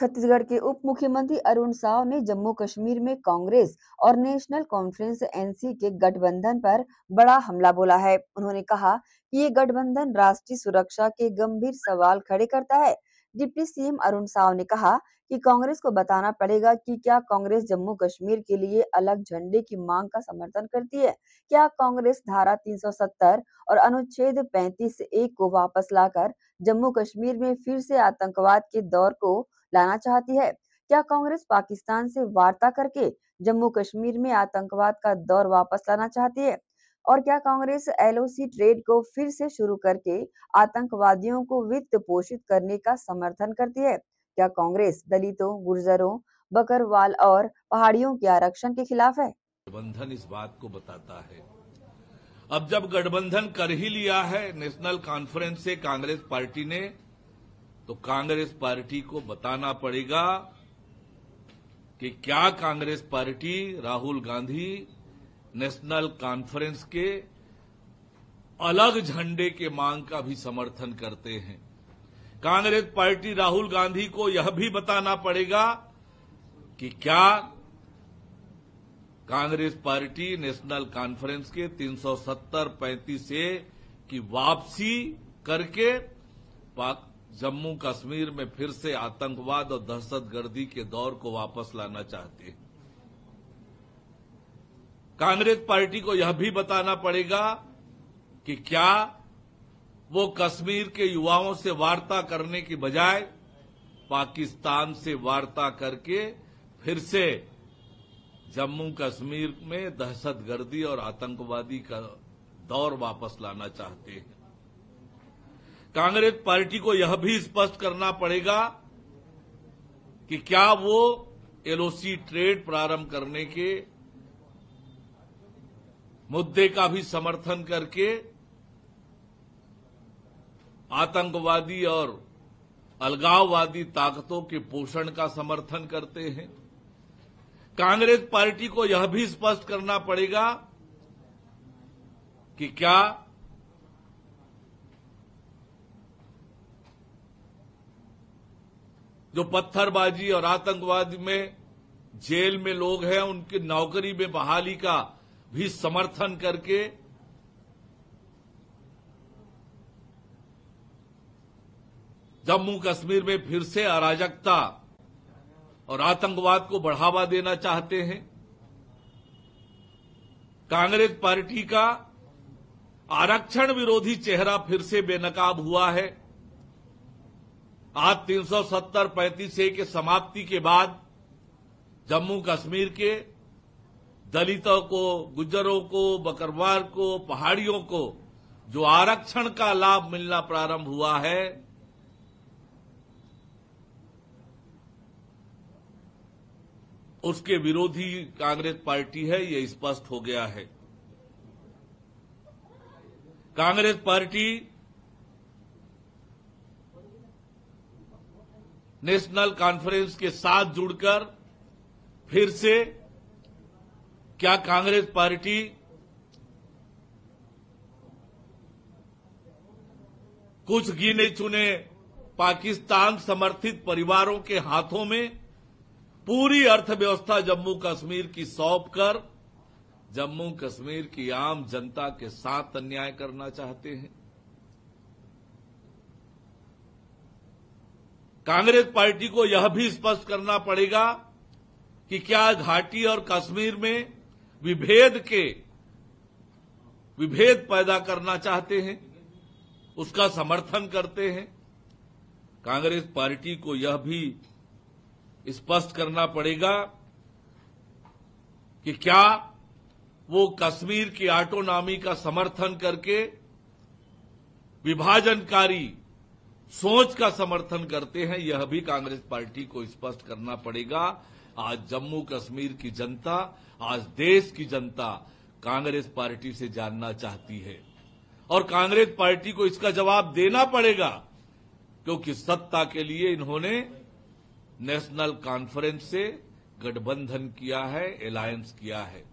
छत्तीसगढ़ के उप मुख्यमंत्री अरुण साव ने जम्मू कश्मीर में कांग्रेस और नेशनल कॉन्फ्रेंस एनसी के गठबंधन पर बड़ा हमला बोला है उन्होंने कहा कि ये गठबंधन राष्ट्रीय सुरक्षा के गंभीर सवाल खड़े करता है डिप्टी सीएम अरुण साव ने कहा कि कांग्रेस को बताना पड़ेगा कि क्या कांग्रेस जम्मू कश्मीर के लिए अलग झंडे की मांग का समर्थन करती है क्या कांग्रेस धारा 370 और अनुच्छेद 35 एक को वापस लाकर जम्मू कश्मीर में फिर से आतंकवाद के दौर को लाना चाहती है क्या कांग्रेस पाकिस्तान से वार्ता करके जम्मू कश्मीर में आतंकवाद का दौर वापस लाना चाहती है और क्या कांग्रेस एलओसी ट्रेड को फिर से शुरू करके आतंकवादियों को वित्त पोषित करने का समर्थन करती है क्या कांग्रेस दलितों गुर्जरों बकरवाल और पहाड़ियों के आरक्षण के खिलाफ है गठबंधन इस बात को बताता है अब जब गठबंधन कर ही लिया है नेशनल कॉन्फ्रेंस से कांग्रेस पार्टी ने तो कांग्रेस पार्टी को बताना पड़ेगा कि क्या कांग्रेस पार्टी राहुल गांधी नेशनल कॉन्फ्रेंस के अलग झंडे के मांग का भी समर्थन करते हैं कांग्रेस पार्टी राहुल गांधी को यह भी बताना पड़ेगा कि क्या कांग्रेस पार्टी नेशनल कॉन्फ्रेंस के 370 पैंतीस ए की वापसी करके जम्मू कश्मीर में फिर से आतंकवाद और दहशतगर्दी के दौर को वापस लाना चाहते हैं कांग्रेस पार्टी को यह भी बताना पड़ेगा कि क्या वो कश्मीर के युवाओं से वार्ता करने की बजाय पाकिस्तान से वार्ता करके फिर से जम्मू कश्मीर में दहशतगर्दी और आतंकवादी का दौर वापस लाना चाहते हैं कांग्रेस पार्टी को यह भी स्पष्ट करना पड़ेगा कि क्या वो एलओसी ट्रेड प्रारंभ करने के मुद्दे का भी समर्थन करके आतंकवादी और अलगाववादी ताकतों के पोषण का समर्थन करते हैं कांग्रेस पार्टी को यह भी स्पष्ट करना पड़ेगा कि क्या जो पत्थरबाजी और आतंकवाद में जेल में लोग हैं उनकी नौकरी में बहाली का भी समर्थन करके जम्मू कश्मीर में फिर से अराजकता और आतंकवाद को बढ़ावा देना चाहते हैं कांग्रेस पार्टी का आरक्षण विरोधी चेहरा फिर से बेनकाब हुआ है आज तीन सौ सत्तर पैंतीस ए के समाप्ति के बाद जम्मू कश्मीर के दलितों को गुज्जरों को बकरवार को पहाड़ियों को जो आरक्षण का लाभ मिलना प्रारंभ हुआ है उसके विरोधी कांग्रेस पार्टी है यह स्पष्ट हो गया है कांग्रेस पार्टी नेशनल कॉन्फ्रेंस के साथ जुड़कर फिर से क्या कांग्रेस पार्टी कुछ गिने चुने पाकिस्तान समर्थित परिवारों के हाथों में पूरी अर्थव्यवस्था जम्मू कश्मीर की सौंप कर जम्मू कश्मीर की आम जनता के साथ अन्याय करना चाहते हैं कांग्रेस पार्टी को यह भी स्पष्ट करना पड़ेगा कि क्या घाटी और कश्मीर में विभेद के विभेद पैदा करना चाहते हैं उसका समर्थन करते हैं कांग्रेस पार्टी को यह भी स्पष्ट करना पड़ेगा कि क्या वो कश्मीर की ऑटोनॉमी का समर्थन करके विभाजनकारी सोच का समर्थन करते हैं यह भी कांग्रेस पार्टी को स्पष्ट करना पड़ेगा आज जम्मू कश्मीर की जनता आज देश की जनता कांग्रेस पार्टी से जानना चाहती है और कांग्रेस पार्टी को इसका जवाब देना पड़ेगा क्योंकि सत्ता के लिए इन्होंने नेशनल कॉन्फ्रेंस से गठबंधन किया है अलायंस किया है